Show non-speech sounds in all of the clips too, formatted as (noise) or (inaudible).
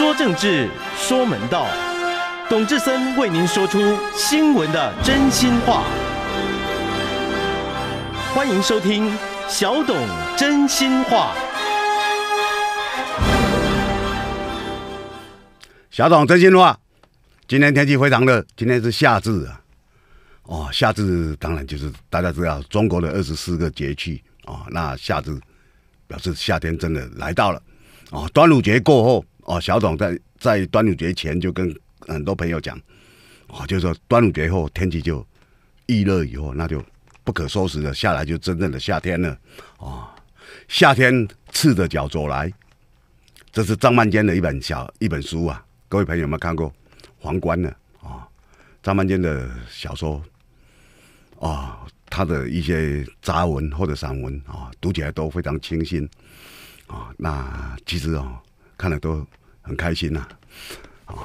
说政治，说门道，董志森为您说出新闻的真心话。欢迎收听小董真心话。小董真心话，今天天气非常热，今天是夏至啊。哦，夏至当然就是大家知道中国的二十四个节气啊，那夏至表示夏天真的来到了啊，端午节过后。哦，小董在在端午节前就跟很多朋友讲，哦，就说端午节后天气就易热，以后那就不可收拾了，下来就真正的夏天了。哦，夏天赤着脚走来，这是张曼娟的一本小一本书啊。各位朋友有没有看过《皇冠》呢？啊，张曼娟的小说，哦，他的一些杂文或者散文啊，读起来都非常清新。啊，那其实啊，看了都。很开心呐，啊！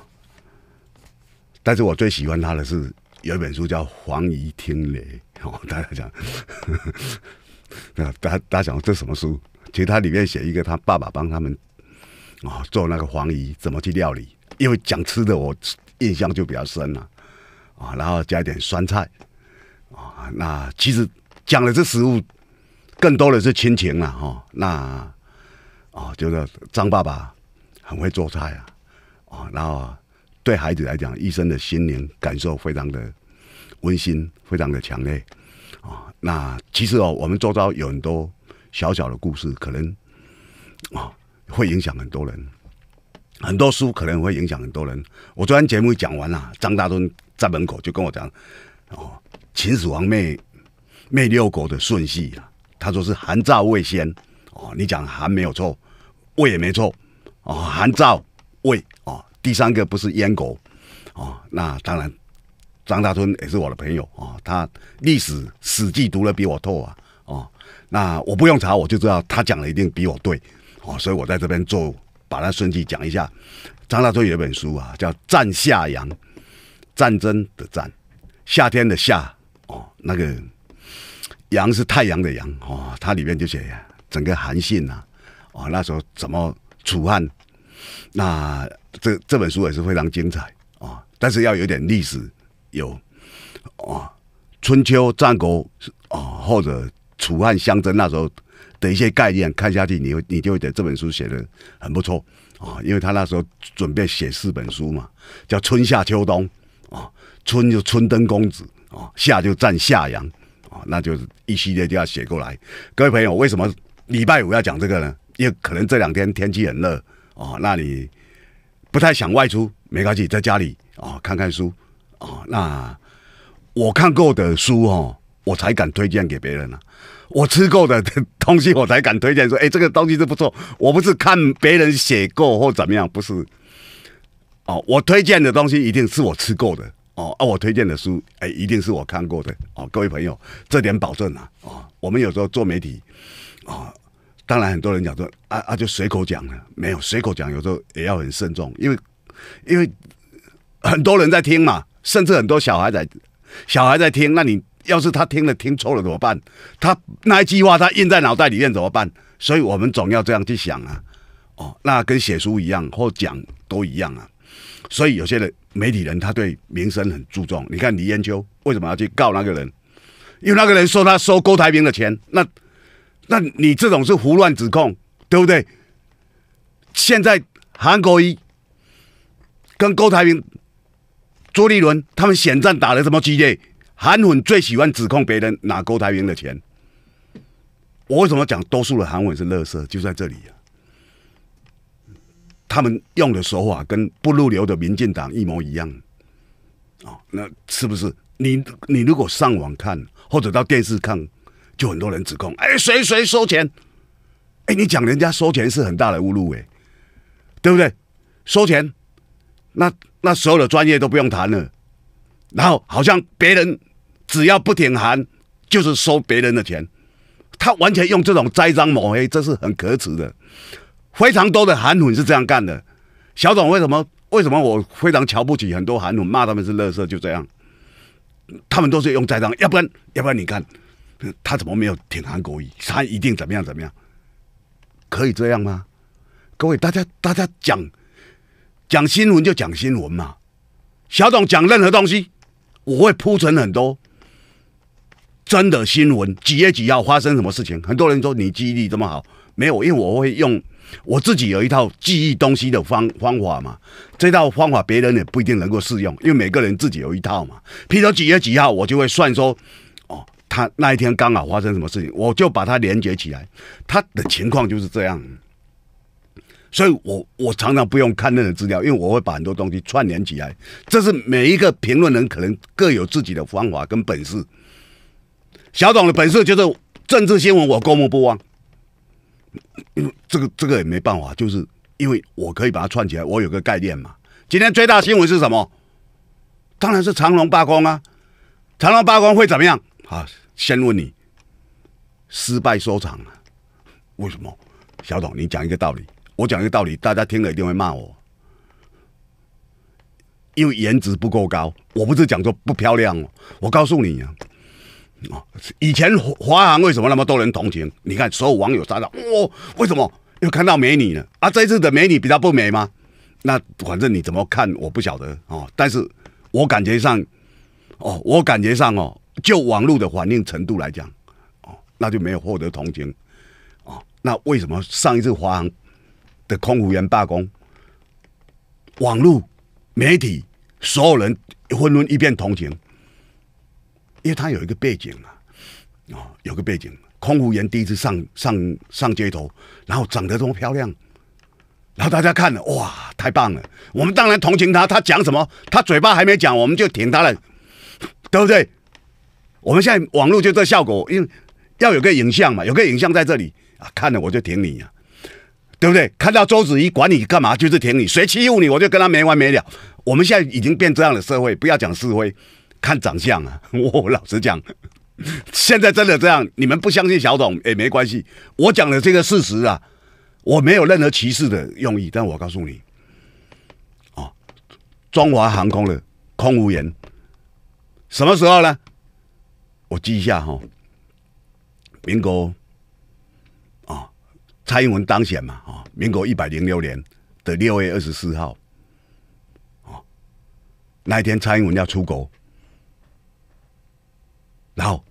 但是我最喜欢他的是有一本书叫《黄怡听雷》，哦，大家讲，(laughs) 那大家讲这什么书？其实他里面写一个他爸爸帮他们啊做那个黄鱼怎么去料理，因为讲吃的我印象就比较深了，啊，然后加一点酸菜，啊，那其实讲的这食物，更多的是亲情了哈。那哦，就是张爸爸。很会做菜啊，啊，然后对孩子来讲，一生的心灵感受非常的温馨，非常的强烈啊。那其实哦，我们周遭有很多小小的故事，可能啊会影响很多人，很多书可能会影响很多人。我昨天节目讲完了，张大敦在门口就跟我讲哦，秦始皇灭灭六国的顺序啊，他说是韩赵魏先哦，你讲韩没有错，魏也没错。哦，韩赵魏哦，第三个不是燕国，哦，那当然张大春也是我的朋友哦，他历史《史记》读的比我透啊，哦，那我不用查我就知道他讲的一定比我对哦，所以我在这边做把它顺序讲一下。张大春有一本书啊，叫《战夏阳》，战争的战，夏天的夏哦，那个阳是太阳的阳哦，它里面就写整个韩信呐，哦，那时候怎么楚汉。那这这本书也是非常精彩啊，但是要有点历史，有啊春秋战国啊或者楚汉相争那时候的一些概念，看下去你会你就会觉得这本书写的很不错啊，因为他那时候准备写四本书嘛，叫春夏秋冬啊，春就春灯公子啊，夏就战夏阳啊，那就是一系列就要写过来。各位朋友，为什么礼拜五要讲这个呢？因为可能这两天天气很热。哦，那你不太想外出，没关系，在家里哦看看书哦。那我看过的书哦，我才敢推荐给别人呢。我吃够的东西，我才敢推荐说，哎，这个东西是不错。我不是看别人写过或怎么样，不是。哦，我推荐的东西一定是我吃过的哦，啊，我推荐的书，哎，一定是我看过的哦，各位朋友，这点保证啊，哦，我们有时候做媒体啊。当然，很多人讲说啊啊，就随口讲，没有随口讲，有时候也要很慎重，因为因为很多人在听嘛，甚至很多小孩在小孩在听，那你要是他听了听错了怎么办？他那一句话他印在脑袋里面怎么办？所以我们总要这样去想啊，哦，那跟写书一样，或讲都一样啊。所以有些人媒体人他对名声很注重，你看李彦秋为什么要去告那个人？因为那个人说他收郭台铭的钱，那。那你这种是胡乱指控，对不对？现在韩国瑜跟郭台铭、朱立伦他们选战打的这么激烈，韩粉最喜欢指控别人拿郭台铭的钱。我为什么讲多数的韩粉是乐色？就在这里啊，他们用的手法跟不入流的民进党一模一样啊。那是不是你？你如果上网看或者到电视看？就很多人指控，哎，谁谁收钱？哎，你讲人家收钱是很大的侮辱，哎，对不对？收钱，那那所有的专业都不用谈了。然后好像别人只要不停韩，就是收别人的钱，他完全用这种栽赃抹黑，这是很可耻的。非常多的韩粉是这样干的。小董为什么？为什么我非常瞧不起很多韩粉，骂他们是垃圾？就这样，他们都是用栽赃，要不然，要不然你看。他怎么没有挺韩国？他一定怎么样怎么样？可以这样吗？各位，大家大家讲讲新闻就讲新闻嘛。小董讲任何东西，我会铺陈很多真的新闻。几月几号发生什么事情？很多人说你记忆力这么好，没有，因为我会用我自己有一套记忆东西的方方法嘛。这套方法别人也不一定能够适用，因为每个人自己有一套嘛。譬如说几月几号，我就会算说。他那一天刚好发生什么事情，我就把它连接起来。他的情况就是这样，所以我我常常不用看任何资料，因为我会把很多东西串联起来。这是每一个评论人可能各有自己的方法跟本事。小董的本事就是政治新闻，我过目不忘。这个这个也没办法，就是因为我可以把它串起来，我有个概念嘛。今天最大新闻是什么？当然是长隆罢工啊！长隆罢工会怎么样？啊！先问你，失败收场了，为什么？小董，你讲一个道理，我讲一个道理，大家听了一定会骂我，因为颜值不够高。我不是讲说不漂亮哦，我告诉你啊，哦，以前华航为什么那么多人同情？你看所有网友杀到哇，为什么？又看到美女了啊！这一次的美女比她不美吗？那反正你怎么看我不晓得啊，但是我感觉上，哦，我感觉上哦。就网络的反应程度来讲，哦，那就没有获得同情，哦，那为什么上一次华航的空服员罢工，网络媒体所有人纷纷一片同情？因为他有一个背景啊，哦，有个背景，空服员第一次上上上街头，然后长得这么漂亮，然后大家看了，哇，太棒了！我们当然同情他，他讲什么？他嘴巴还没讲，我们就舔他了，对不对？我们现在网络就这效果，因为要有个影像嘛，有个影像在这里啊，看了我就挺你呀，对不对？看到周子怡管你干嘛，就是挺你，谁欺负你，我就跟他没完没了。我们现在已经变这样的社会，不要讲是非，看长相啊！(laughs) 我老实讲，现在真的这样，你们不相信小董也没关系，我讲的这个事实啊，我没有任何歧视的用意，但我告诉你，哦，中华航空的空无言，什么时候呢？我记一下哈，民国啊，蔡英文当选嘛啊，民国一百零六年的六月二十四号，啊，那一天蔡英文要出国，然后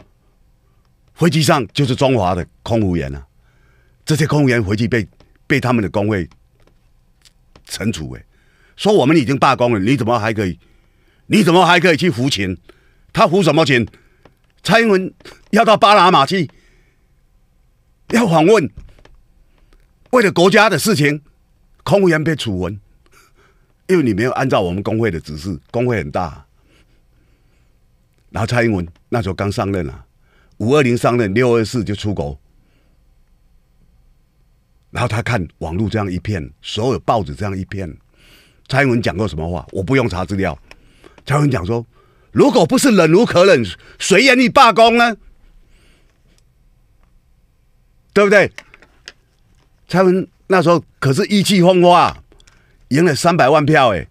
飞机上就是中华的空服员啊，这些空服员回去被被他们的工会惩处哎，说我们已经罢工了，你怎么还可以，你怎么还可以去服勤？他服什么勤？蔡英文要到巴拿马去，要访问，为了国家的事情，空务员被处分，因为你没有按照我们工会的指示，工会很大。然后蔡英文那时候刚上任啊，五二零上任，六二四就出国。然后他看网络这样一片，所有报纸这样一片，蔡英文讲过什么话？我不用查资料，蔡英文讲说。如果不是忍无可忍，谁愿意罢工呢？对不对？蔡文那时候可是意气风发，赢了三百万票哎！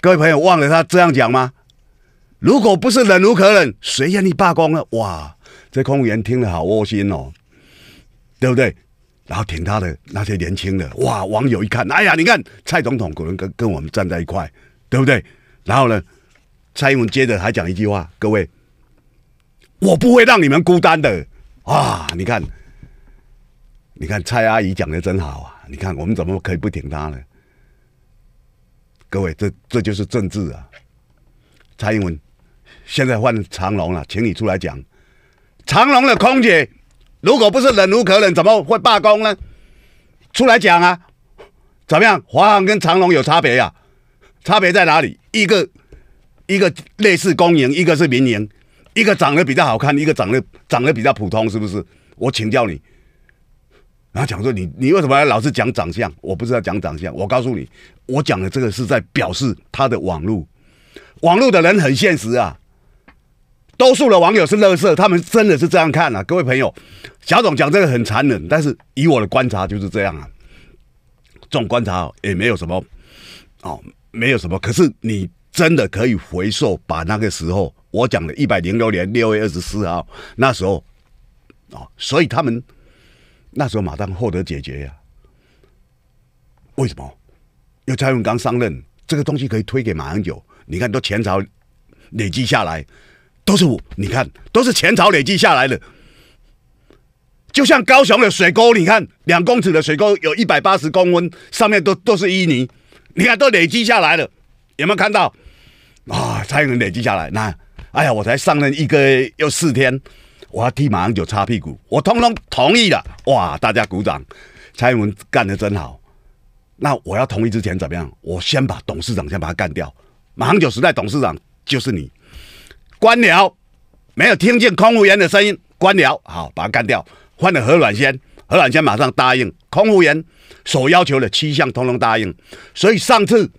各位朋友忘了他这样讲吗？如果不是忍无可忍，谁愿意罢工呢？哇！这公务员听了好窝心哦，对不对？然后挺他的那些年轻的哇，网友一看，哎呀，你看蔡总统可能跟跟我们站在一块，对不对？然后呢？蔡英文接着还讲一句话：“各位，我不会让你们孤单的啊！你看，你看蔡阿姨讲的真好啊！你看我们怎么可以不挺她呢？各位，这这就是政治啊！蔡英文现在换长龙了，请你出来讲。长龙的空姐，如果不是忍无可忍，怎么会罢工呢？出来讲啊！怎么样，华航跟长龙有差别呀？差别在哪里？一个……一个类似公营，一个是民营，一个长得比较好看，一个长得长得比较普通，是不是？我请教你，然后讲说你你为什么要老是讲长相？我不知道讲长相，我告诉你，我讲的这个是在表示他的网络，网络的人很现实啊，多数的网友是乐色，他们真的是这样看啊。各位朋友，贾总讲这个很残忍，但是以我的观察就是这样啊，这种观察也没有什么，哦，没有什么。可是你。真的可以回收？把那个时候我讲的，一百零六年六月二十四号那时候，哦，所以他们那时候马上获得解决呀？为什么？因为蔡英文刚上任，这个东西可以推给马英九。你看，都前朝累积下来，都是我。你看，都是前朝累积下来的。就像高雄的水沟，你看两公尺的水沟有一百八十公分，上面都都是淤泥，你看都累积下来了，有没有看到？啊，蔡英文累积下来，那，哎呀，我才上任一个又四天，我要替马英九擦屁股，我通通同意了，哇，大家鼓掌，蔡英文干得真好。那我要同意之前怎么样？我先把董事长先把他干掉。马英九时代董事长就是你，官僚没有听见空服员的声音，官僚好把他干掉，换了何暖先，何暖先马上答应空服员所要求的七项通通答应。所以上次，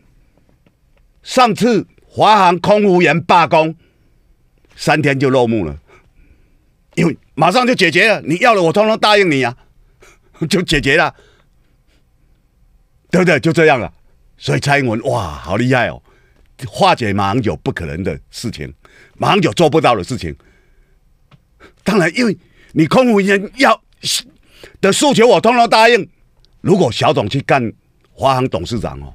上次。华航空服员罢工，三天就落幕了，因为马上就解决了。你要了，我通通答应你啊，(laughs) 就解决了，对不对？就这样了。所以蔡英文哇，好厉害哦，化解马上九不可能的事情，马上九做不到的事情。当然，因为你空服员要的诉求，我通通答应。如果小董去干华航董事长哦。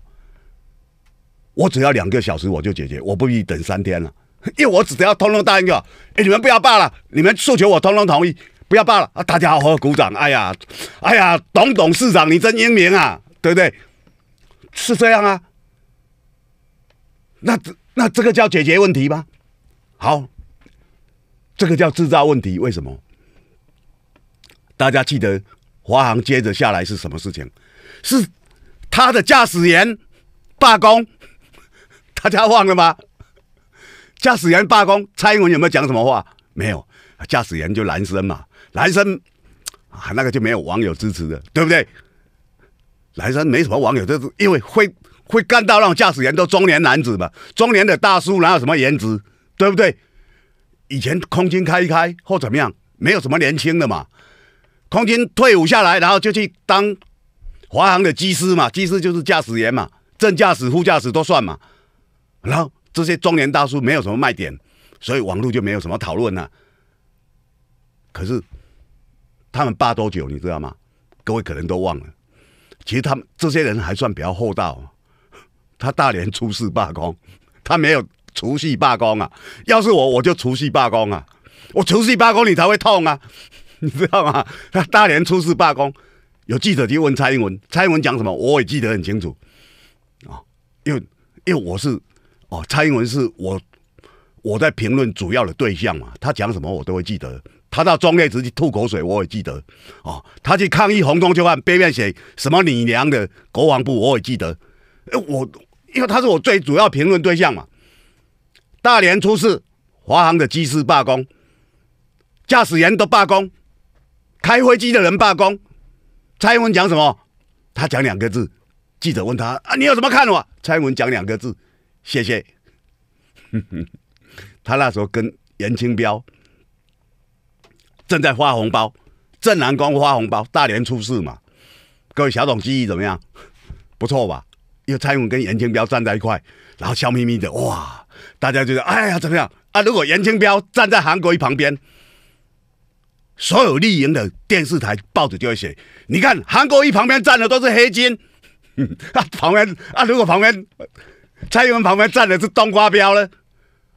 我只要两个小时，我就解决，我不必等三天了，(laughs) 因为我只要通通答应啊！哎，你们不要罢了，你们诉求我通通同意，不要罢了啊！大家好好鼓掌！哎呀，哎呀，董董事长你真英明啊，对不对？是这样啊？那那这个叫解决问题吗？好，这个叫制造问题？为什么？大家记得华航接着下来是什么事情？是他的驾驶员罢工。大家忘了吗？驾驶员罢工，蔡英文有没有讲什么话？没有，驾驶员就男生嘛，男生啊，那个就没有网友支持的，对不对？男生没什么网友，就是因为会会干到让驾驶员都中年男子嘛，中年的大叔哪有什么颜值，对不对？以前空军开一开或怎么样，没有什么年轻的嘛，空军退伍下来，然后就去当华航的机师嘛，机师就是驾驶员嘛，正驾驶、副驾驶都算嘛。然后这些中年大叔没有什么卖点，所以网络就没有什么讨论了。可是他们罢多久，你知道吗？各位可能都忘了。其实他们这些人还算比较厚道。他大连出事罢工，他没有除夕罢工啊。要是我，我就除夕罢工啊。我除夕罢工，你才会痛啊，你知道吗？他大连出事罢工，有记者就问蔡英文，蔡英文讲什么，我也记得很清楚啊。因为因为我是。哦，蔡英文是我我在评论主要的对象嘛，他讲什么我都会记得。他到中直接吐口水我也记得。哦，他去抗议红中就犯，背面写什么你娘的国防部”，我也记得。哎，我因为他是我最主要评论对象嘛。大连出事，华航的机师罢工，驾驶员都罢工，开飞机的人罢工。蔡英文讲什么？他讲两个字。记者问他啊，你有什么看法？蔡英文讲两个字。谢谢，(laughs) 他那时候跟严清标正在发红包，正南光发红包，大年初四嘛。各位小董记忆怎么样？不错吧？因为蔡文跟严清标站在一块，然后笑眯眯的，哇！大家觉得哎呀，怎么样啊？如果严清标站在韩国一旁边，所有丽营的电视台、报纸就会写：你看韩国一旁边站的都是黑金，(laughs) 啊旁边啊如果旁边。蔡英文旁边站的是冬瓜标呢？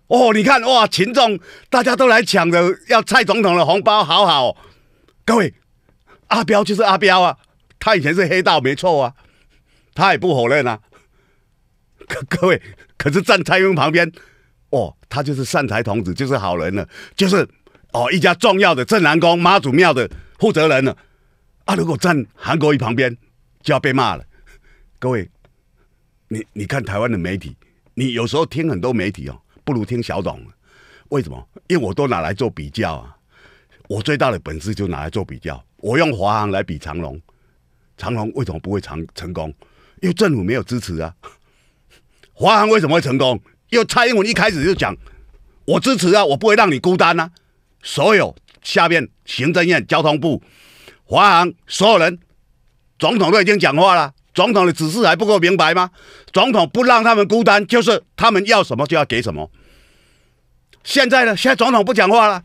哦，你看哇，群众大家都来抢着要蔡总统的红包，好好。各位，阿彪就是阿彪啊，他以前是黑道没错啊，他也不否认啊。各各位，可是站蔡英文旁边，哦，他就是善财童子，就是好人了，就是哦一家重要的镇南宫妈祖庙的负责人了。啊，如果站韩国瑜旁边，就要被骂了。各位。你你看台湾的媒体，你有时候听很多媒体哦，不如听小董，为什么？因为我都拿来做比较啊。我最大的本事就拿来做比较。我用华航来比长荣，长荣为什么不会长成功？因为政府没有支持啊。华航为什么会成功？因为蔡英文一开始就讲，我支持啊，我不会让你孤单啊。所有下面行政院、交通部、华航所有人，总统都已经讲话了。总统的指示还不够明白吗？总统不让他们孤单，就是他们要什么就要给什么。现在呢？现在总统不讲话了。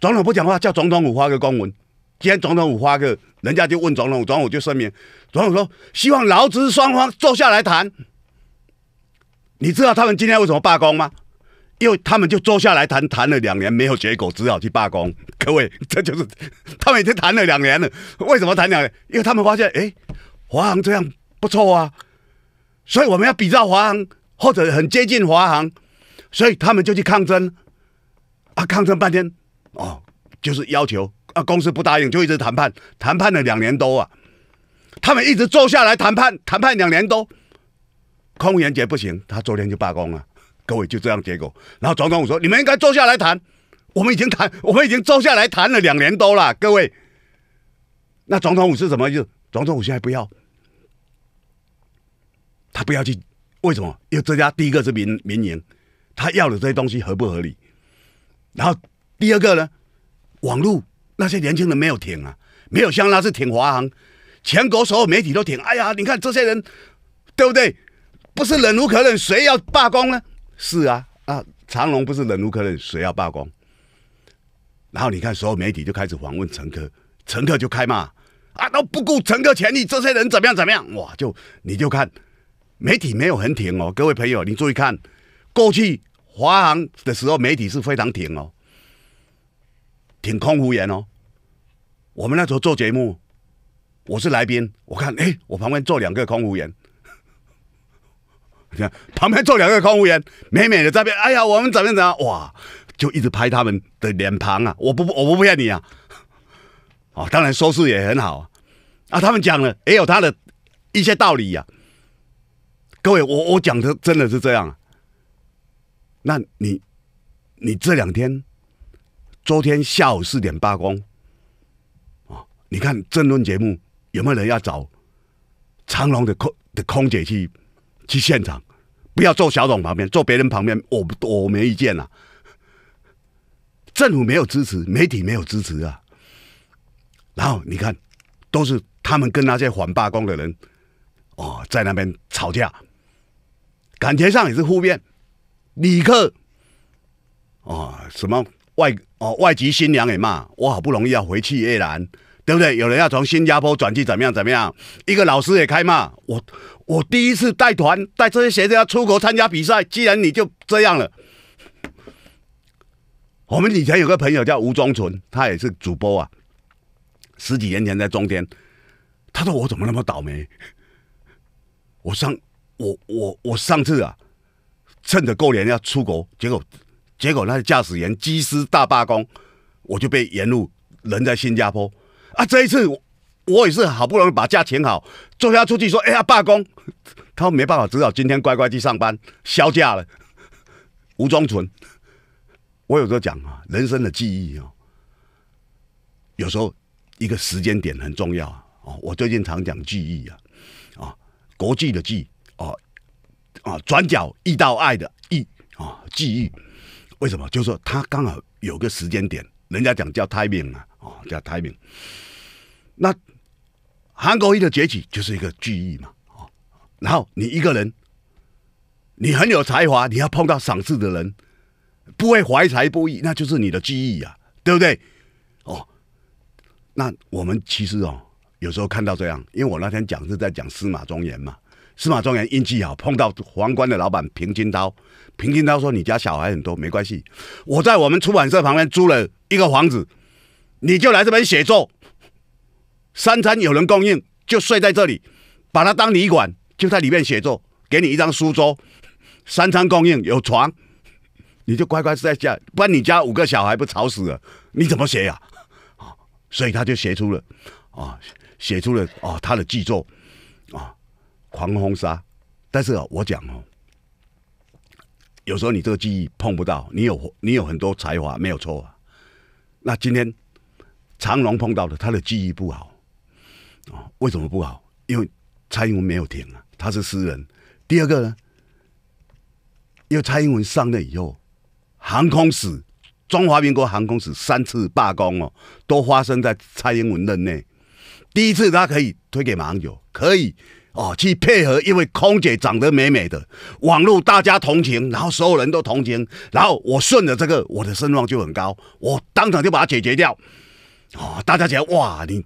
总统不讲话，叫总统五发个公文。今天总统五发个人家就问总统总统就声明，总统说希望劳资双方坐下来谈。你知道他们今天为什么罢工吗？因为他们就坐下来谈谈了两年没有结果，只好去罢工。各位，这就是他们已经谈了两年了，为什么谈两年？因为他们发现，哎。华航这样不错啊，所以我们要比照华航，或者很接近华航，所以他们就去抗争，啊，抗争半天，哦，就是要求啊，公司不答应就一直谈判，谈判了两年多啊，他们一直坐下来谈判，谈判两年多，空员节不行，他昨天就罢工了，各位就这样结果，然后总统说你们应该坐下来谈，我们已经谈，我们已经坐下来谈了两年多了，各位，那总统府是什么？意思？总统府现在不要。他不要去，为什么？因为这家第一个是名名言，他要的这些东西合不合理？然后第二个呢？网络那些年轻人没有停啊，没有像那次挺华航，全国所有媒体都挺。哎呀，你看这些人，对不对？不是忍无可忍，谁要罢工呢？是啊，啊，长龙不是忍无可忍，谁要罢工？然后你看所有媒体就开始访问乘客，乘客就开骂啊，都不顾乘客权益，这些人怎么样怎么样？哇，就你就看。媒体没有很挺哦，各位朋友，你注意看，过去华航的时候，媒体是非常挺哦，挺空服员哦。我们那时候做节目，我是来宾，我看哎，我旁边坐两个空服员，你 (laughs) 看旁边坐两个空服员，美美的在边，哎呀，我们怎么样怎么样，哇，就一直拍他们的脸庞啊，我不我不骗你啊，哦，当然收视也很好啊，啊，他们讲了也有他的一些道理呀。各位，我我讲的真的是这样。那你，你这两天，昨天下午四点罢工，啊，你看争论节目有没有人要找长龙的空的空姐去去现场？不要坐小董旁边，坐别人旁边，我我没意见啊。政府没有支持，媒体没有支持啊。然后你看，都是他们跟那些反罢工的人，哦，在那边吵架。感觉上也是负面，旅客，哦，什么外哦外籍新娘也骂我，好不容易要回去越南，对不对？有人要从新加坡转去怎么样怎么样？一个老师也开骂我，我第一次带团带这些学生要出国参加比赛，既然你就这样了。我们以前有个朋友叫吴忠纯，他也是主播啊，十几年前在中天，他说我怎么那么倒霉，我上。我我我上次啊，趁着过年要出国，结果结果那驾驶员机师大罢工，我就被沿路扔在新加坡啊。这一次我我也是好不容易把假请好，坐车出去说，哎呀罢工，他没办法，只好今天乖乖去上班销假了。吴 (laughs) 庄纯，我有时候讲啊，人生的记忆啊，有时候一个时间点很重要啊。我最近常讲记忆啊啊，国际的记。哦，啊，转角遇到爱的意啊，记忆，为什么？就是说他刚好有个时间点，人家讲叫 timing 啊，哦，叫 timing。那韩国一的崛起就是一个记忆嘛，哦，然后你一个人，你很有才华，你要碰到赏识的人，不会怀才不遇，那就是你的记忆呀，对不对？哦，那我们其实哦，有时候看到这样，因为我那天讲是在讲司马庄言嘛。司马庄元运气好，碰到皇冠的老板平金刀。平金刀说：“你家小孩很多，没关系。我在我们出版社旁边租了一个房子，你就来这边写作。三餐有人供应，就睡在这里，把它当旅馆，就在里面写作。给你一张书桌，三餐供应，有床，你就乖乖在家。不然你家五个小孩不吵死了，你怎么写呀？啊，(laughs) 所以他就写出了，啊，写出了啊他的巨作，啊。”狂轰杀，但是我讲哦，有时候你这个记忆碰不到，你有你有很多才华没有错啊。那今天长龙碰到的，他的记忆不好哦，为什么不好？因为蔡英文没有停啊，他是诗人。第二个呢，因为蔡英文上任以后，航空史中华民国航空史三次罢工哦，都发生在蔡英文任内。第一次他可以推给马英九，可以。哦，去配合，因为空姐长得美美的，网络大家同情，然后所有人都同情，然后我顺着这个，我的声望就很高，我当场就把它解决掉。哦，大家觉得哇，你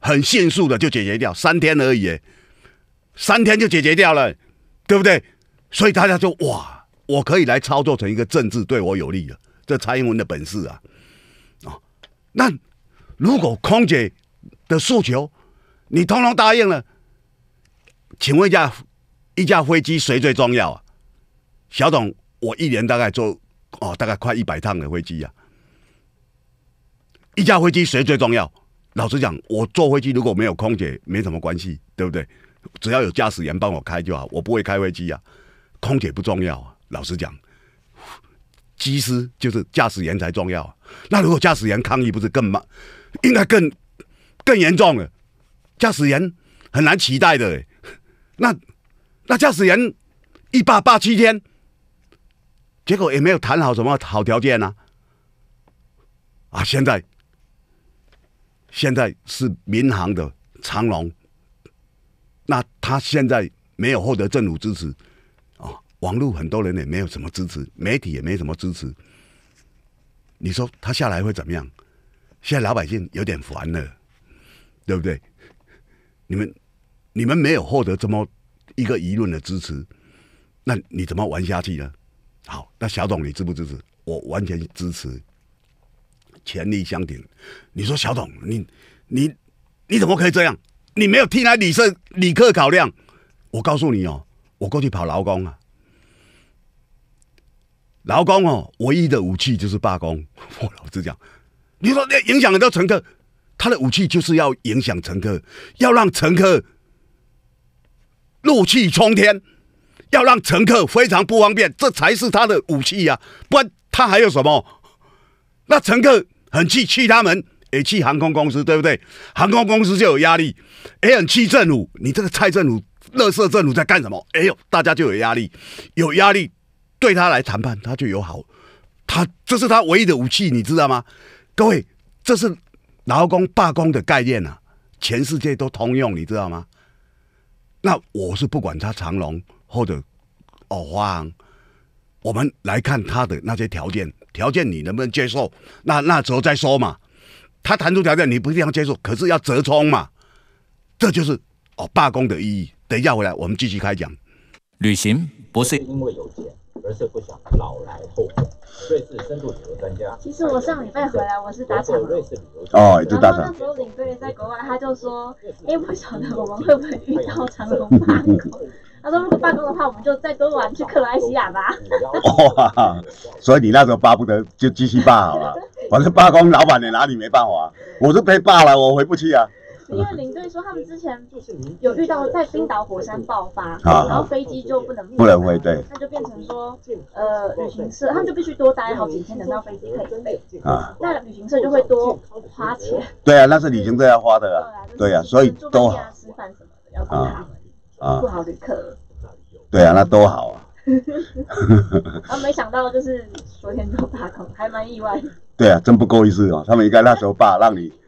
很迅速的就解决掉，三天而已，三天就解决掉了，对不对？所以大家就哇，我可以来操作成一个政治对我有利了，这蔡英文的本事啊，哦，那如果空姐的诉求你通通答应了。请问一下，一架飞机谁最重要啊？小董，我一年大概坐哦，大概快一百趟的飞机呀。一架飞机谁最重要？老实讲，我坐飞机如果没有空姐，没什么关系，对不对？只要有驾驶员帮我开就好，我不会开飞机呀。空姐不重要啊，老实讲，机师就是驾驶员才重要。那如果驾驶员抗议，不是更慢？应该更更严重了。驾驶员很难期待的。那那驾驶员一八八七天，结果也没有谈好什么好条件呢？啊，现在现在是民航的长龙，那他现在没有获得政府支持啊，网络很多人也没有什么支持，媒体也没什么支持。你说他下来会怎么样？现在老百姓有点烦了，对不对？你们。你们没有获得这么一个舆论的支持，那你怎么玩下去呢？好，那小董，你支不支持？我完全支持，全力相挺。你说小董，你你你怎么可以这样？你没有替他理事理客考量。我告诉你哦，我过去跑劳工啊，劳工哦，唯一的武器就是罢工。(laughs) 我老实讲，你说影响很多乘客，他的武器就是要影响乘客，要让乘客。怒气冲天，要让乘客非常不方便，这才是他的武器呀。不，然他还有什么？那乘客很气，气他们，也气航空公司，对不对？航空公司就有压力。也很气政府，你这个蔡政府、乐色政府在干什么？哎呦，大家就有压力，有压力，对他来谈判，他就有好。他这是他唯一的武器，你知道吗？各位，这是劳工罢工的概念啊，全世界都通用，你知道吗？那我是不管他长龙或者哦花我们来看他的那些条件，条件你能不能接受？那那时候再说嘛。他谈出条件，你不一定要接受，可是要折冲嘛。这就是哦罢工的意义。等一下回来，我们继续开讲。旅行不是因为有钱。而是不想老来后悔。瑞士深度旅游专家，其实我上礼拜回来，我是打场瑞士旅游哦，也直打长那时候领队在国外，他就说：“哎，不晓得我们会不会遇到长龙罢工？(laughs) 他说如果罢工的话，我们就再多玩去克罗埃西亚吧。(laughs) ”哇所以你那时候巴不得就继续罢好了，反正罢工老板也拿你没办法。我是被罢了，我回不去啊。因为领队说他们之前有遇到在冰岛火山爆发，啊、然后飞机就不能不能回对，那就变成说，呃，旅行社他们就必须多待好几天，等到飞机可以飞，啊，那旅行社就会多花钱。(laughs) 对啊，那是旅行社要花的，对啊，所以都店吃饭什么的要付他们，啊，不好旅客。对啊，那都好啊。(laughs) 啊，没想到就是昨天中罢工，还蛮意外对啊，真不够意思哦，他们应该那时候罢，让你。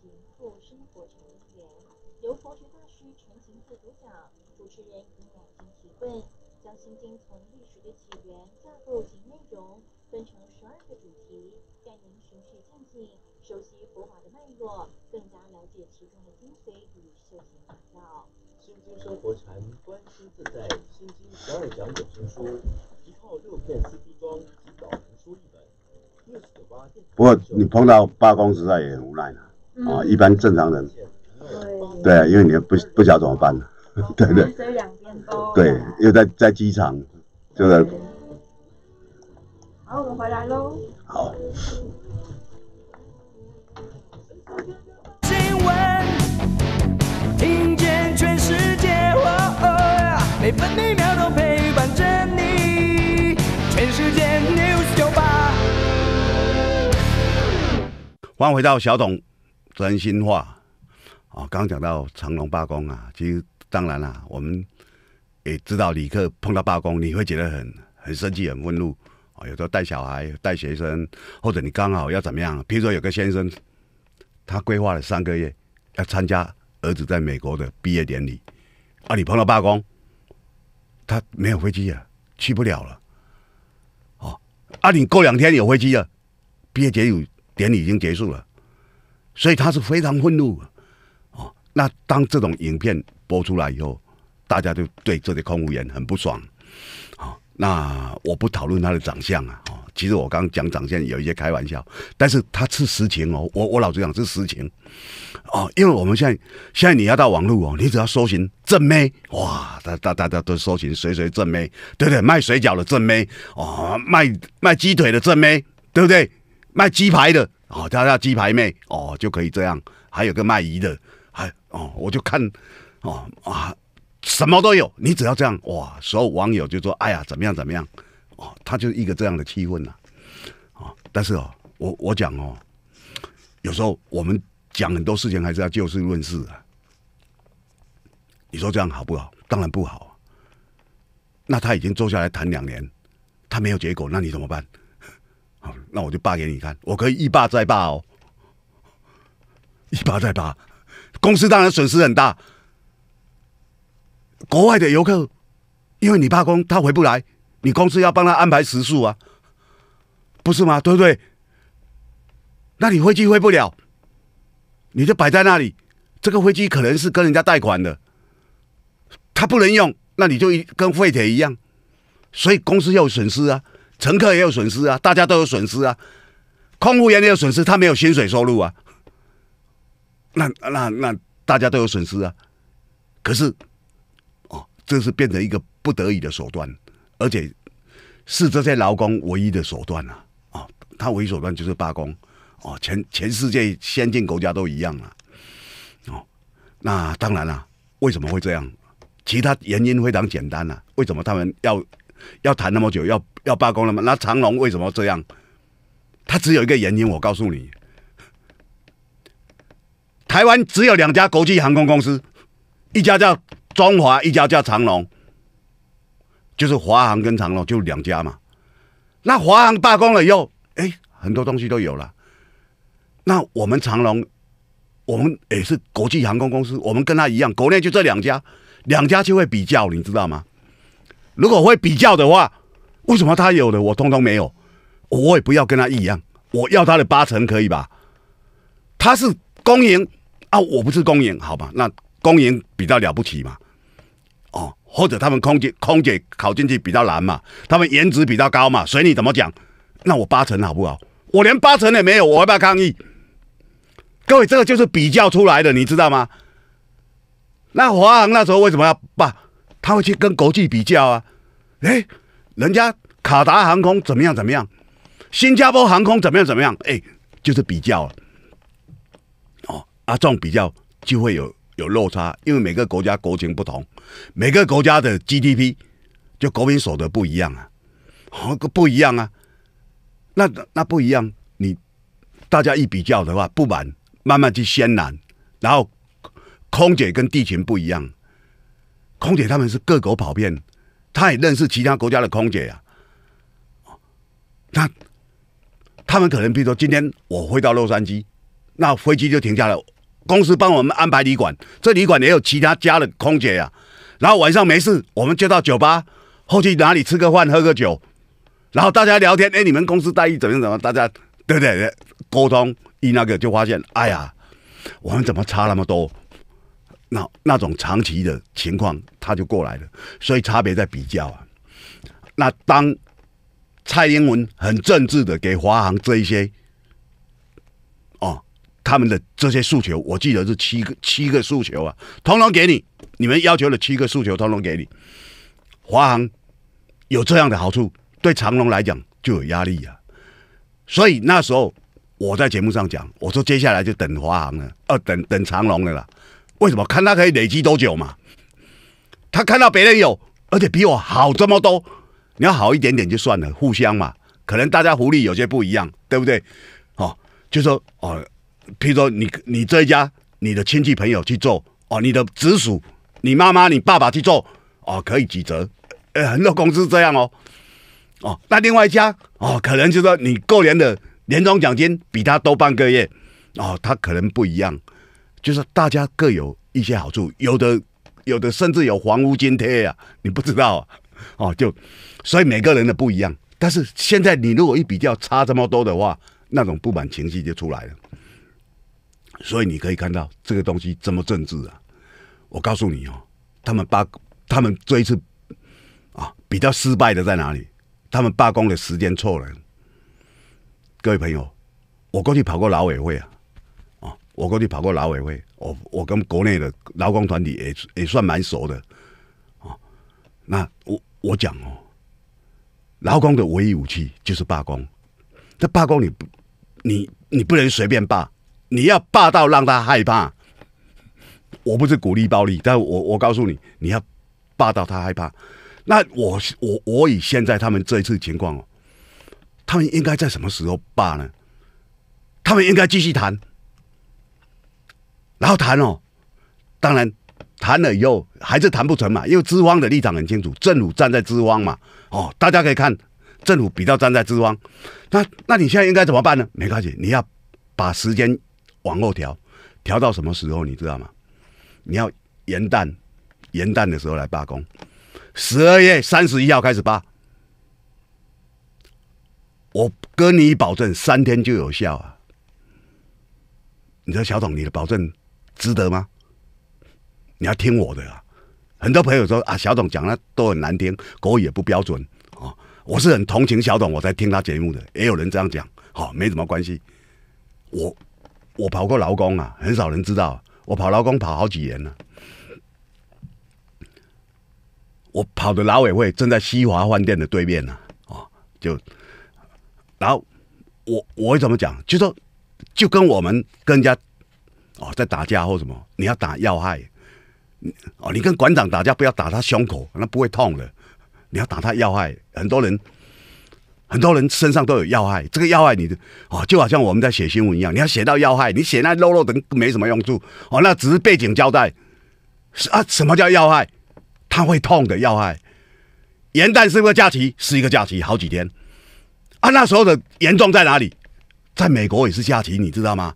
《心经》生活禅，由佛学大师陈琴自主讲，主持人以广斌提问，将《心经》从历史的起源、架构及内容分成十二个主题，让您循序渐进，熟悉佛法的脉络，更加了解其中的精髓与修行要道。《心经》生活禅，观心自在，《心经十二讲》有声书，一套六片四驱装，导读书一本。不过你碰到罢工时代也很无奈呢。啊、一般正常人，对，对，因为你不不晓得怎么办，对 (laughs) 对，对，又在在机场，就是，好，我们回来喽，好。新闻，听见全世界，哦呀，每分每秒都陪伴着你，全世界 news 九八，欢迎回到小董。真心话啊！刚讲到成龙罢工啊，其实当然啦，我们也知道旅客碰到罢工，你会觉得很很生气、很愤怒啊。有时候带小孩、带学生，或者你刚好要怎么样？譬如说有个先生，他规划了三个月要参加儿子在美国的毕业典礼啊，你碰到罢工，他没有飞机啊，去不了了。哦，啊，你过两天有飞机啊，毕业典礼典礼已经结束了。所以他是非常愤怒，的。哦，那当这种影片播出来以后，大家就对这些空服员很不爽，哦，那我不讨论他的长相啊，哦，其实我刚讲长相有一些开玩笑，但是他是实情哦，我我老实讲是实情，哦，因为我们现在现在你要到网络哦，你只要搜寻正妹，哇，大大大家都搜寻谁谁正妹，对不对？卖水饺的正妹，哦，卖卖鸡腿的正妹，对不对？卖鸡排的。哦，他家鸡排妹哦，就可以这样。还有个卖鱼的，还哦，我就看哦啊，什么都有。你只要这样哇，所有网友就说：“哎呀，怎么样怎么样？”哦，他就一个这样的气氛呐。啊，但是哦，我我讲哦，有时候我们讲很多事情还是要就事论事啊。你说这样好不好？当然不好。那他已经坐下来谈两年，他没有结果，那你怎么办？好，那我就罢给你看，我可以一罢再罢哦，一罢再罢，公司当然损失很大。国外的游客，因为你罢工，他回不来，你公司要帮他安排食宿啊，不是吗？对不对？那你飞机飞不了，你就摆在那里，这个飞机可能是跟人家贷款的，他不能用，那你就跟废铁一样，所以公司要有损失啊。乘客也有损失啊，大家都有损失啊。空服员也有损失，他没有薪水收入啊。那那那大家都有损失啊。可是，哦，这是变成一个不得已的手段，而且是这些劳工唯一的手段啊。哦，他唯一手段就是罢工。哦，全全世界先进国家都一样了。哦，那当然了，为什么会这样？其他原因非常简单了。为什么他们要？要谈那么久，要要罢工了吗？那长龙为什么这样？他只有一个原因，我告诉你：台湾只有两家国际航空公司，一家叫中华，一家叫长龙，就是华航跟长龙就两家嘛。那华航罢工了以后，哎，很多东西都有了。那我们长龙，我们也是国际航空公司，我们跟他一样，国内就这两家，两家就会比较，你知道吗？如果会比较的话，为什么他有的我通通没有？我也不要跟他一样，我要他的八成可以吧？他是公营啊，我不是公营，好吧？那公营比较了不起嘛？哦，或者他们空姐空姐考进去比较难嘛？他们颜值比较高嘛？随你怎么讲，那我八成好不好？我连八成也没有，我要不要抗议？各位，这个就是比较出来的，你知道吗？那华航那时候为什么要罢？他会去跟国际比较啊，哎，人家卡达航空怎么样怎么样，新加坡航空怎么样怎么样，哎，就是比较，哦，啊，这种比较就会有有落差，因为每个国家国情不同，每个国家的 GDP 就国民所得不一样啊，好个不一样啊，那那不一样，你大家一比较的话不满，慢慢去先难，然后空姐跟地勤不一样。空姐他们是各狗跑遍，他也认识其他国家的空姐呀。那他们可能比如说，今天我飞到洛杉矶，那飞机就停下了，公司帮我们安排旅馆，这旅馆也有其他家的空姐呀。然后晚上没事，我们就到酒吧，后去哪里吃个饭、喝个酒，然后大家聊天。哎，你们公司待遇怎么样？怎么？大家对不对？沟通一那个就发现，哎呀，我们怎么差那么多？那那种长期的情况，他就过来了，所以差别在比较啊。那当蔡英文很正治的给华航这一些哦，他们的这些诉求，我记得是七个七个诉求啊，通通给你，你们要求的七个诉求，通通给你。华航有这样的好处，对长隆来讲就有压力呀。所以那时候我在节目上讲，我说接下来就等华航了，呃，等等长隆的了。为什么看他可以累积多久嘛？他看到别人有，而且比我好这么多，你要好一点点就算了，互相嘛，可能大家福利有些不一样，对不对？哦，就说哦，譬如说你你这一家，你的亲戚朋友去做哦，你的直属、你妈妈、你爸爸去做哦，可以几折，呃，多公司这样哦，哦，那另外一家哦，可能就说你过年的年终奖金比他多半个月，哦，他可能不一样。就是大家各有一些好处，有的有的甚至有房屋津贴啊，你不知道啊，(laughs) 哦，就所以每个人的不一样。但是现在你如果一比较差这么多的话，那种不满情绪就出来了。所以你可以看到这个东西怎么政治啊？我告诉你哦，他们罢他们这一次啊比较失败的在哪里？他们罢工的时间错了。各位朋友，我过去跑过劳委会啊。我过去跑过劳委会，我我跟国内的劳工团体也也算蛮熟的，哦，那我我讲哦，劳工的唯一武器就是罢工，这罢工你你你不能随便罢，你要罢到让他害怕。我不是鼓励暴力，但我我告诉你，你要罢到他害怕。那我我我以现在他们这一次情况哦，他们应该在什么时候罢呢？他们应该继续谈。然后谈哦，当然谈了以后还是谈不成嘛，因为资方的立场很清楚，政府站在资方嘛。哦，大家可以看政府比较站在资方，那那你现在应该怎么办呢？没关系，你要把时间往后调，调到什么时候你知道吗？你要元旦，元旦的时候来罢工，十二月三十一号开始罢，我跟你保证三天就有效啊。你说小董，你的保证？值得吗？你要听我的啊！很多朋友说啊，小董讲的都很难听，国语也不标准啊。我是很同情小董，我在听他节目的。也有人这样讲，好，没什么关系。我我跑过劳工啊，很少人知道。我跑劳工跑好几年了，我跑的劳委会正在西华饭店的对面呢。啊，就然后我我会怎么讲？就说就跟我们跟人家。哦，在打架或什么，你要打要害。哦，你跟馆长打架，不要打他胸口，那不会痛的。你要打他要害，很多人，很多人身上都有要害。这个要害，你的哦，就好像我们在写新闻一样，你要写到要害。你写那肉肉的没什么用处，哦，那只是背景交代。是啊，什么叫要害？他会痛的要害。元旦是一个假期，是一个假期，好几天。啊，那时候的严重在哪里？在美国也是假期，你知道吗？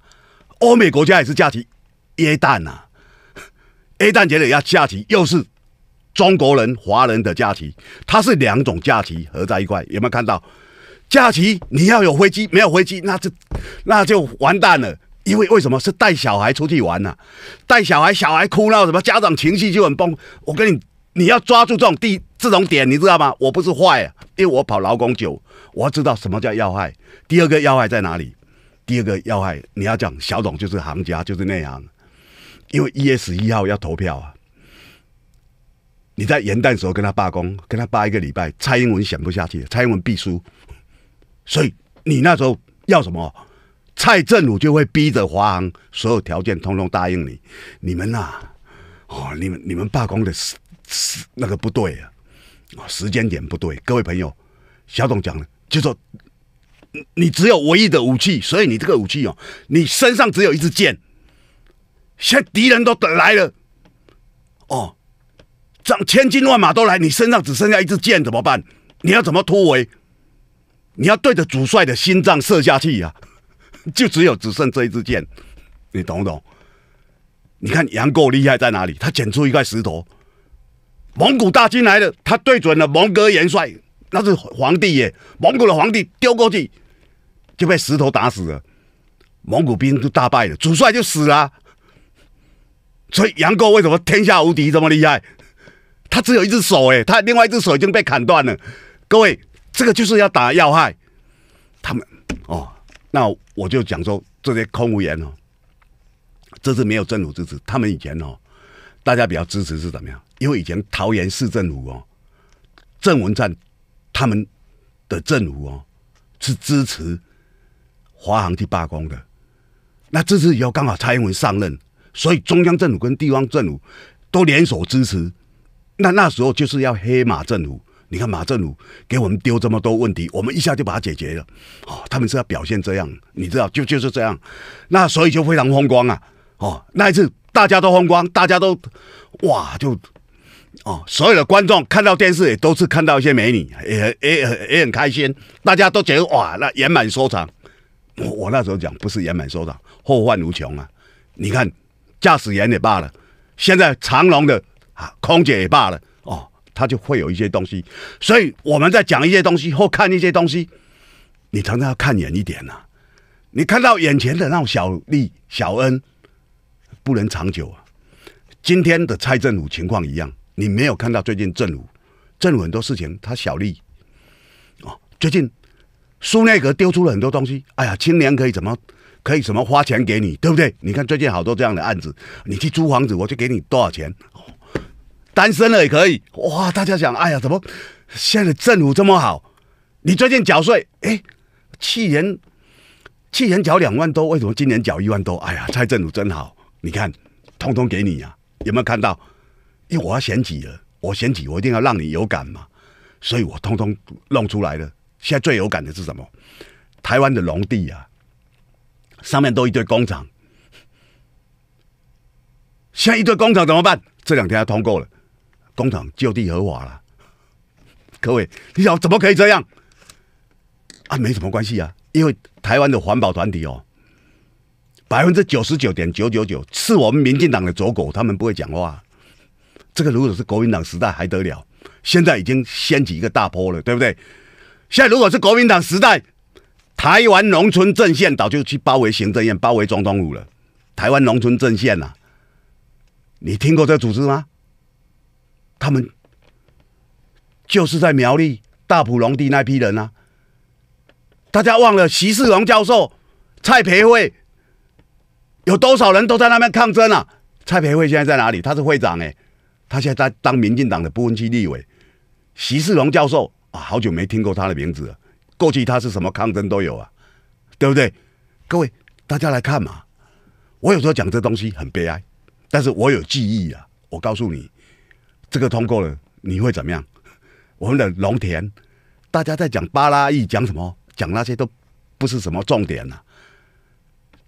欧美国家也是假期，耶旦呐，耶旦节的要假期，又是中国人华人的假期，它是两种假期合在一块，有没有看到？假期你要有飞机，没有飞机，那就那就完蛋了。因为为什么是带小孩出去玩呢？带小孩，小孩哭闹，什么家长情绪就很崩。我跟你，你要抓住这种第这种点，你知道吗？我不是坏，因为我跑劳工久，我知道什么叫要害。第二个要害在哪里？第二个要害，你要讲小董就是行家，就是内行，因为一月十一号要投票啊。你在元旦时候跟他罢工，跟他罢一个礼拜，蔡英文选不下去，蔡英文必输。所以你那时候要什么，蔡政府就会逼着华航所有条件通通答应你。你们呐，哦，你们你们罢工的时时那个不对啊，时间点不对。各位朋友，小董讲了，就说。你只有唯一的武器，所以你这个武器哦，你身上只有一支箭。现在敌人都来了，哦，这千军万马都来，你身上只剩下一支箭，怎么办？你要怎么突围？你要对着主帅的心脏射下去啊！(laughs) 就只有只剩这一支箭，你懂不懂？你看杨过厉害在哪里？他捡出一块石头，蒙古大军来了，他对准了蒙哥元帅，那是皇帝耶，蒙古的皇帝丢过去。就被石头打死了，蒙古兵就大败了，主帅就死了。所以杨过为什么天下无敌这么厉害？他只有一只手，哎，他另外一只手已经被砍断了。各位，这个就是要打要害。他们哦，那我就讲说这些空无员哦，这次没有政府支持，他们以前哦，大家比较支持是怎么样？因为以前桃园市政府哦，郑文灿他们的政府哦是支持。华航去罢工的，那这次以后刚好蔡英文上任，所以中央政府跟地方政府都联手支持。那那时候就是要黑马政府，你看马政府给我们丢这么多问题，我们一下就把它解决了。哦，他们是要表现这样，你知道，就就是这样。那所以就非常风光啊！哦，那一次大家都风光，大家都哇就哦，所有的观众看到电视也都是看到一些美女，也也也很开心，大家都觉得哇，那圆满收场。我我那时候讲不是圆满收场，后患无穷啊！你看，驾驶员也罢了，现在长龙的啊，空姐也罢了哦，他就会有一些东西。所以我们在讲一些东西或看一些东西，你常常要看远一点呐。你看到眼前的那种小利小恩，不能长久啊。今天的蔡政府情况一样，你没有看到最近政府政府很多事情，他小利哦，最近。苏内阁丢出了很多东西，哎呀，青年可以怎么，可以什么花钱给你，对不对？你看最近好多这样的案子，你去租房子，我就给你多少钱。单身了也可以，哇！大家想，哎呀，怎么现在的政府这么好？你最近缴税，哎，去年去年缴两万多，为什么今年缴一万多？哎呀，蔡政府真好，你看，通通给你呀。有没有看到？因为我要选举了，我选举我一定要让你有感嘛，所以我通通弄出来了。现在最有感的是什么？台湾的农地啊，上面都一堆工厂。现在一堆工厂怎么办？这两天要通过了，工厂就地合法了。各位，你想怎么可以这样？啊，没什么关系啊，因为台湾的环保团体哦，百分之九十九点九九九是我们民进党的走狗，他们不会讲话。这个如果是国民党时代还得了，现在已经掀起一个大波了，对不对？现在如果是国民党时代，台湾农村阵线早就去包围行政院、包围总统府了。台湾农村阵线呐，你听过这组织吗？他们就是在苗栗大埔农地那批人啊。大家忘了席世荣教授、蔡培慧，有多少人都在那边抗争啊？蔡培慧现在在哪里？他是会长哎，他现在在当民进党的不分区立委。席世荣教授。啊，好久没听过他的名字了。过去他是什么抗争都有啊，对不对？各位，大家来看嘛。我有时候讲这东西很悲哀，但是我有记忆啊。我告诉你，这个通过了，你会怎么样？我们的农田，大家在讲巴拉益，讲什么？讲那些都不是什么重点了。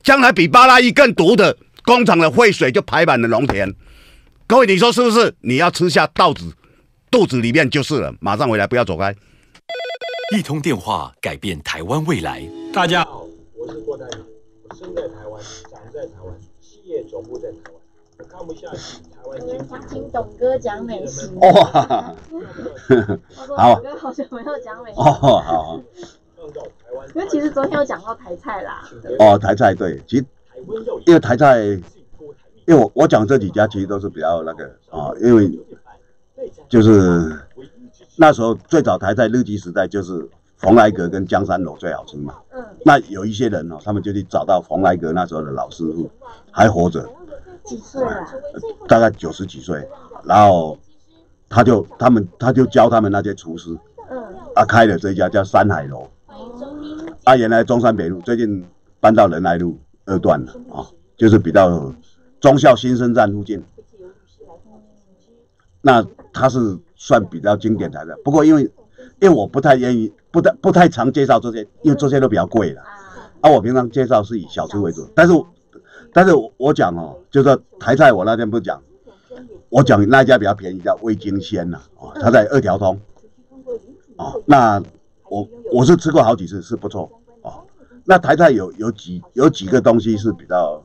将来比巴拉益更毒的工厂的废水，就排满了农田。各位，你说是不是？你要吃下稻子？肚子里面就是了，马上回来，不要走开。一通电话改变台湾未来。大家好，我是郭台我生在台湾，长在台湾，企业总部在台湾，我看不下去。你们想听董哥讲美食？哇，好，董哥好久没有讲美食。好好。因为其实昨天有讲到台菜啦。哦，台菜对，其实因为台菜，因为我我讲这几家其实都是比较那个啊，因为。就是那时候最早台在日机时代，就是蓬来阁跟江山楼最好吃嘛。嗯。那有一些人哦，他们就去找到蓬来阁那时候的老师傅还活着，几岁啊？大概九十几岁。然后他就他们他就教他们那些厨师，嗯。啊，开了这一家叫山海楼。啊，原来中山北路最近搬到仁爱路二段了啊，就是比较中孝新生站附近。那它是算比较经典台料。不过因为，因为我不太愿意，不太不太常介绍这些，因为这些都比较贵了。啊，我平常介绍是以小吃为主，但是，但是我我讲哦，就是台菜，我那天不讲，我讲那家比较便宜叫味精鲜呐，啊，它在二条通，哦，那我我是吃过好几次，是不错哦，那台菜有有几有几个东西是比较，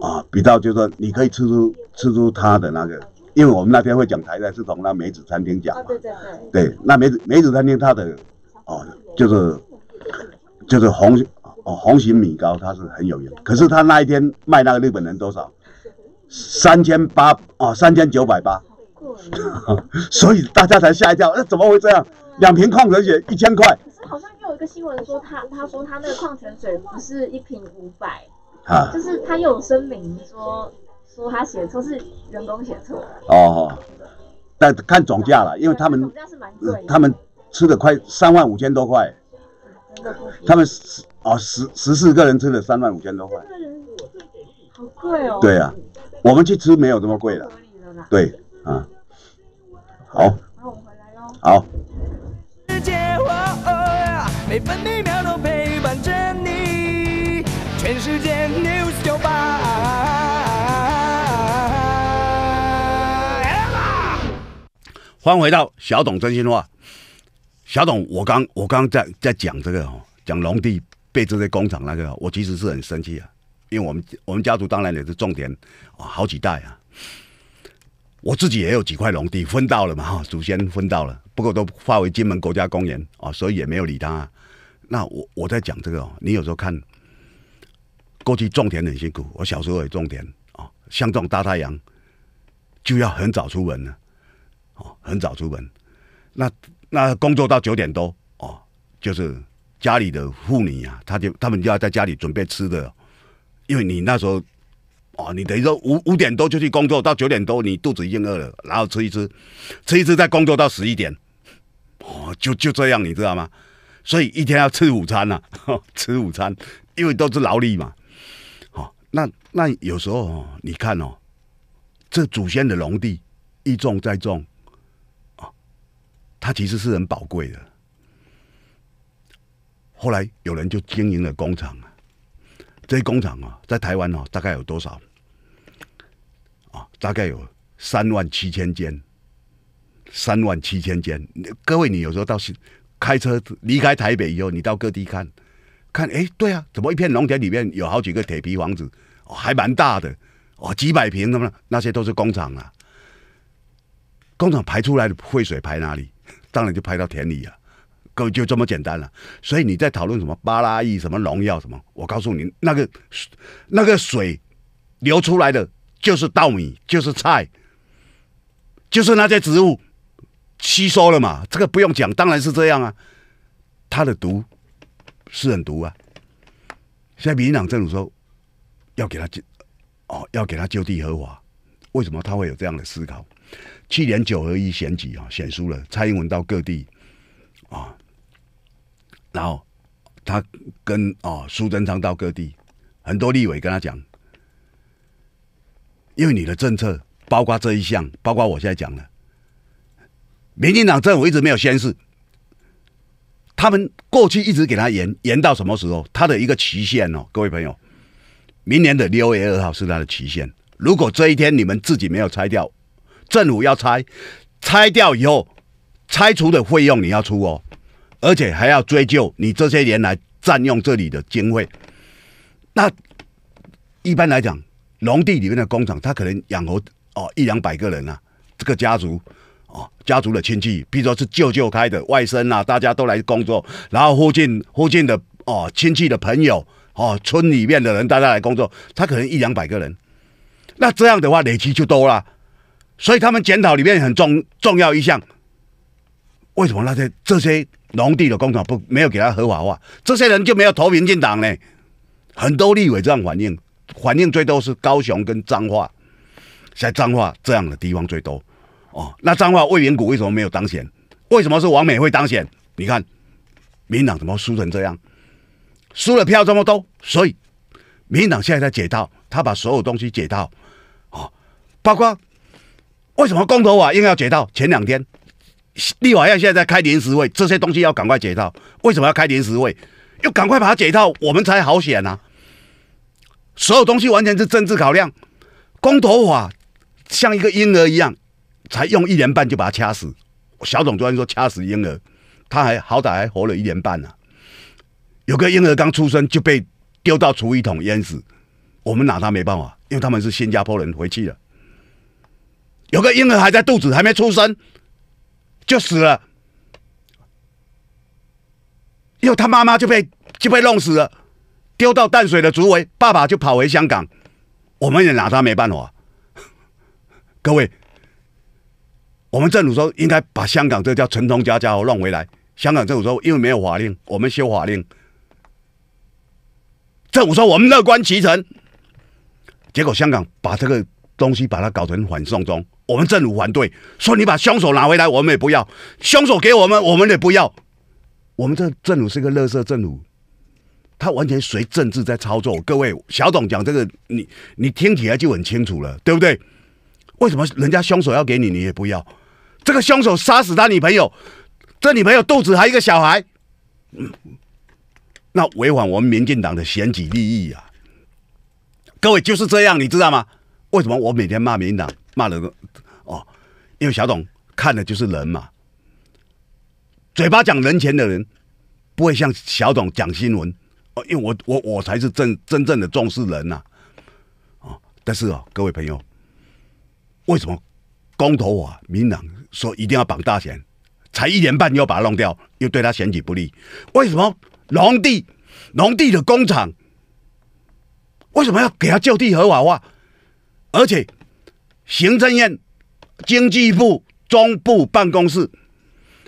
啊，比较就是说你可以吃出吃出它的那个。因为我们那天会讲台在是从那梅子餐厅讲嘛。啊对对对。对，那梅子梅子餐厅它的哦，就是就是红哦红心米糕，它是很有名。可是他那一天卖那个日本人多少？三千八哦，三千九百八。(laughs) 所以大家才吓一跳，那怎么会这样？两瓶矿泉水一千块。可是好像又有一个新闻说，他他说他那个矿泉水不是一瓶五百，就是他有声明说。说他写错是人工写错哦，但看总价了，因为他们，总价是蛮贵，他们吃的快三万五千多块，他们十哦十十四个人吃了三万五千多块，好贵哦，对啊，我们去吃没有这么贵了，对啊，好，那我回来喽。好。每每分秒都陪伴着你，全世界 news 翻回到小董真心话，小董，我刚我刚在在讲这个哦，讲农地被这些工厂那个，我其实是很生气啊，因为我们我们家族当然也是种田啊，好几代啊，我自己也有几块农地分到了嘛哈，祖先分到了，不过都划为金门国家公园啊，所以也没有理他。那我我在讲这个哦，你有时候看过去种田很辛苦，我小时候也种田啊，像这种大太阳就要很早出门了。哦，很早出门，那那工作到九点多哦，就是家里的妇女啊，她就他们就要在家里准备吃的，因为你那时候，哦，你等于说五五点多就去工作，到九点多你肚子已经饿了，然后吃一吃，吃一吃再工作到十一点，哦，就就这样你知道吗？所以一天要吃午餐呐，(laughs) 吃午餐，因为都是劳力嘛，好，那那有时候你看哦，这祖先的农地一种再种。它其实是很宝贵的。后来有人就经营了工厂啊，这些工厂啊，在台湾哦，大概有多少？啊，大概有三万七千间。三万七千间，各位，你有时候到开车离开台北以后，你到各地看，看，哎，对啊，怎么一片农田里面有好几个铁皮房子，哦，还蛮大的，哦，几百平那么，那些都是工厂啊。工厂排出来的废水排哪里？当然就拍到田里啊，各位就这么简单了。所以你在讨论什么巴拉一什么农药什么，我告诉你，那个那个水流出来的就是稻米，就是菜，就是那些植物吸收了嘛。这个不用讲，当然是这样啊。它的毒是很毒啊。现在民进党政府说要给他就哦要给他就地合法，为什么他会有这样的思考？去年九合一选举啊，选输了。蔡英文到各地啊，然后他跟哦苏贞昌到各地，很多立委跟他讲，因为你的政策包括这一项，包括我现在讲的，民进党政府一直没有宣誓，他们过去一直给他延延到什么时候？他的一个期限哦，各位朋友，明年的六月二号是他的期限。如果这一天你们自己没有拆掉，政府要拆，拆掉以后，拆除的费用你要出哦，而且还要追究你这些年来占用这里的经费。那一般来讲，农地里面的工厂，他可能养活哦一两百个人啊，这个家族哦，家族的亲戚，比如说是舅舅开的，外甥啊，大家都来工作，然后附近附近的哦亲戚的朋友哦，村里面的人大家来工作，他可能一两百个人。那这样的话，累积就多了。所以他们检讨里面很重重要一项，为什么那些这些农地的工厂不没有给他合法化？这些人就没有投民进党呢？很多立委这样反应，反应最多是高雄跟彰化，在彰化这样的地方最多哦。那彰化魏元谷为什么没有当选？为什么是王美惠当选？你看民进党怎么输成这样？输了票这么多，所以民进党现在在解套，他把所有东西解套，哦，包括为什么公投法硬要解套？前两天，立法院现在在开临时会，这些东西要赶快解套。为什么要开临时会？要赶快把它解套，我们才好选啊！所有东西完全是政治考量。公投法像一个婴儿一样，才用一年半就把它掐死。小董昨天说掐死婴儿，他还好歹还活了一年半呢。有个婴儿刚出生就被丢到厨余桶淹死，我们拿他没办法，因为他们是新加坡人回去了。有个婴儿还在肚子，还没出生，就死了，又他妈妈就被就被弄死了，丢到淡水的竹围，爸爸就跑回香港，我们也拿他没办法。各位，我们政府说应该把香港这叫“陈同佳家伙”弄回来，香港政府说因为没有法令，我们修法令，政府说我们乐观其成，结果香港把这个。东西把它搞成反送中，我们政府反对，说你把凶手拿回来，我们也不要凶手给我们，我们也不要。我们这政府是个乐色政府，他完全随政治在操作。各位，小董讲这个，你你听起来就很清楚了，对不对？为什么人家凶手要给你，你也不要？这个凶手杀死他女朋友，这女朋友肚子还一个小孩，那违反我们民进党的选举利益啊！各位就是这样，你知道吗？为什么我每天骂民党骂人？哦，因为小董看的就是人嘛。嘴巴讲人钱的人，不会像小董讲新闻。哦，因为我我我才是真真正的重视人呐。哦，但是哦，各位朋友，为什么公投啊？民党说一定要绑大钱，才一年半又把它弄掉，又对他选举不利。为什么农地农地的工厂，为什么要给他就地合法化？而且行政院经济部中部办公室，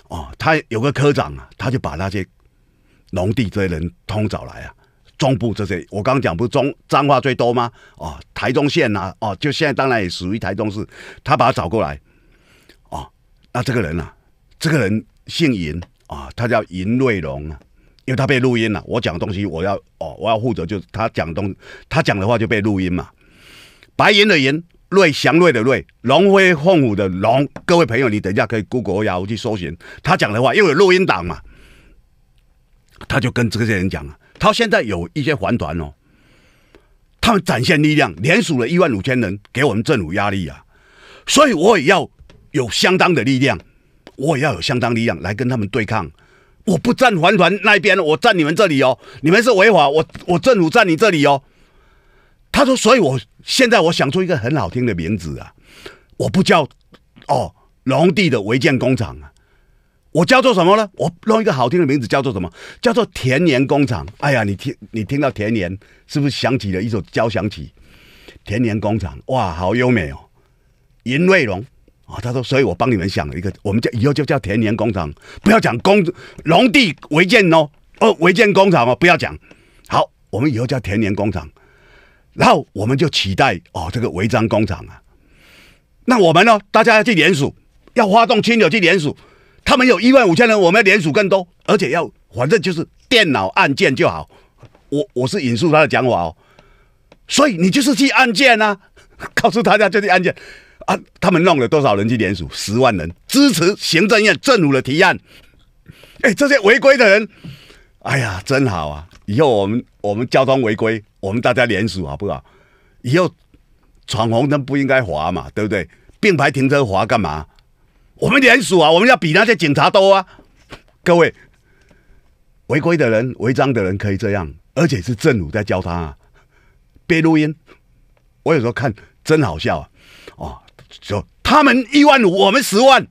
哦，他有个科长啊，他就把那些农地这些人通找来啊。中部这些，我刚刚讲不是中脏话最多吗？哦，台中县呐，哦，就现在当然也属于台中市，他把他找过来。哦，那这个人啊，这个人姓银啊，他叫银瑞龙啊，因为他被录音了。我讲东西，我要哦，我要负责，就是他讲东，他讲的话就被录音嘛。白银的银，瑞祥瑞的瑞，龙飞凤舞的龙。各位朋友，你等一下可以 google 一下，去搜寻他讲的话，因为有录音档嘛？他就跟这些人讲了，他现在有一些还团哦，他们展现力量，连署了一万五千人，给我们政府压力啊！所以我也要有相当的力量，我也要有相当力量来跟他们对抗。我不站还团那边，我站你们这里哦，你们是违法，我我政府站你这里哦。他说：“所以我现在我想出一个很好听的名字啊，我不叫哦龙地的违建工厂啊，我叫做什么呢？我弄一个好听的名字叫做什么？叫做田园工厂。哎呀，你听你听到田园是不是想起了一首交响曲？田园工厂哇，好优美哦。尹瑞龙。啊，他说：所以，我帮你们想了一个，我们叫以后就叫田园工厂，不要讲工龙地违建哦，哦违建工厂哦，不要讲。好，我们以后叫田园工厂。”然后我们就期待哦，这个违章工厂啊，那我们呢？大家要去联署，要发动亲友去联署，他们有一万五千人，我们要联署更多，而且要反正就是电脑按键就好。我我是引述他的讲法哦，所以你就是去按键啊，告诉大家就是按键啊。他们弄了多少人去联署？十万人支持行政院政府的提案。哎，这些违规的人，哎呀，真好啊。以后我们我们交通违规，我们大家联署好不好？以后闯红灯不应该罚嘛，对不对？并排停车罚干嘛？我们联署啊，我们要比那些警察多啊！各位违规的人、违章的人可以这样，而且是政府在教他，啊，别录音。我有时候看真好笑啊！哦，就他们一万五，我们十万，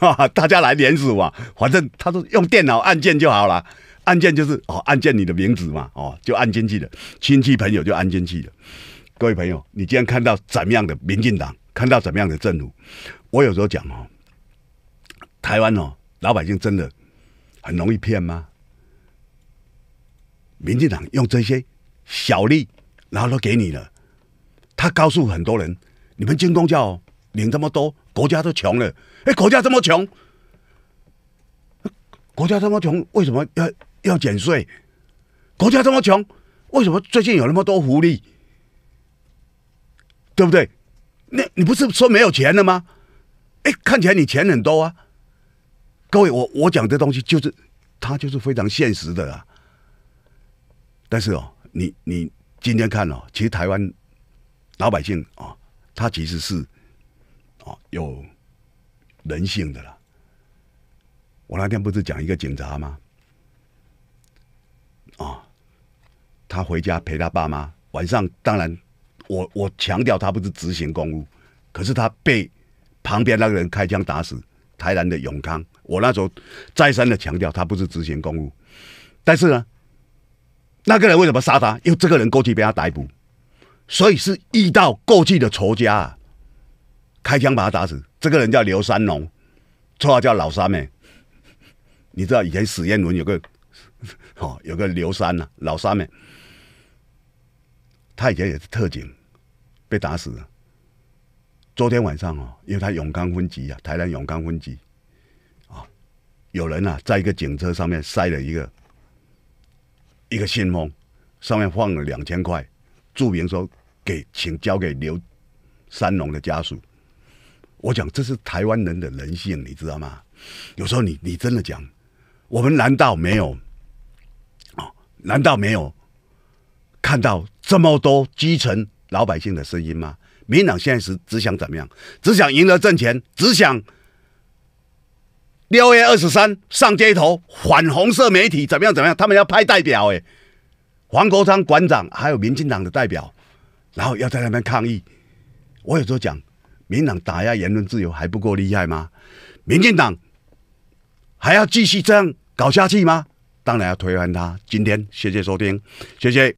哈哈，大家来联署啊！反正他说用电脑按键就好了。按键就是哦，按键你的名字嘛，哦，就按进去了。亲戚朋友就按进去了。各位朋友，你今天看到怎么样的民进党？看到怎么样的政府？我有时候讲哦，台湾哦，老百姓真的很容易骗吗？民进党用这些小利，然后都给你了。他告诉很多人，你们进公教领这么多，国家都穷了。哎，国家这么穷，国家这么穷，为什么要？要减税，国家这么穷，为什么最近有那么多福利？对不对？那你不是说没有钱了吗？哎，看起来你钱很多啊。各位，我我讲这东西就是，他就是非常现实的啊。但是哦，你你今天看了，其实台湾老百姓啊，他其实是啊有人性的啦。我那天不是讲一个警察吗？他回家陪他爸妈，晚上当然，我我强调他不是执行公务，可是他被旁边那个人开枪打死。台南的永康，我那时候再三的强调他不是执行公务，但是呢，那个人为什么杀他？因为这个人过去被他逮捕，所以是遇到过去的仇家，开枪把他打死。这个人叫刘三龙，绰号叫老三妹。你知道以前史艳文有个好，(laughs) 有个刘三呐，老三妹。他以前也是特警，被打死了。昨天晚上哦，因为他永康分局啊，台南永康分局，啊，有人啊，在一个警车上面塞了一个一个信封，上面放了两千块，注明说给请交给刘三龙的家属。我讲这是台湾人的人性，你知道吗？有时候你你真的讲，我们难道没有啊？难道没有？看到这么多基层老百姓的声音吗？民党现在是只想怎么样？只想赢得挣钱，只想六月二十三上街头反红色媒体怎么样？怎么样？他们要派代表哎，黄国昌馆长还有民进党的代表，然后要在那边抗议。我有时候讲，民党打压言论自由还不够厉害吗？民进党还要继续这样搞下去吗？当然要推翻他。今天谢谢收听，谢谢。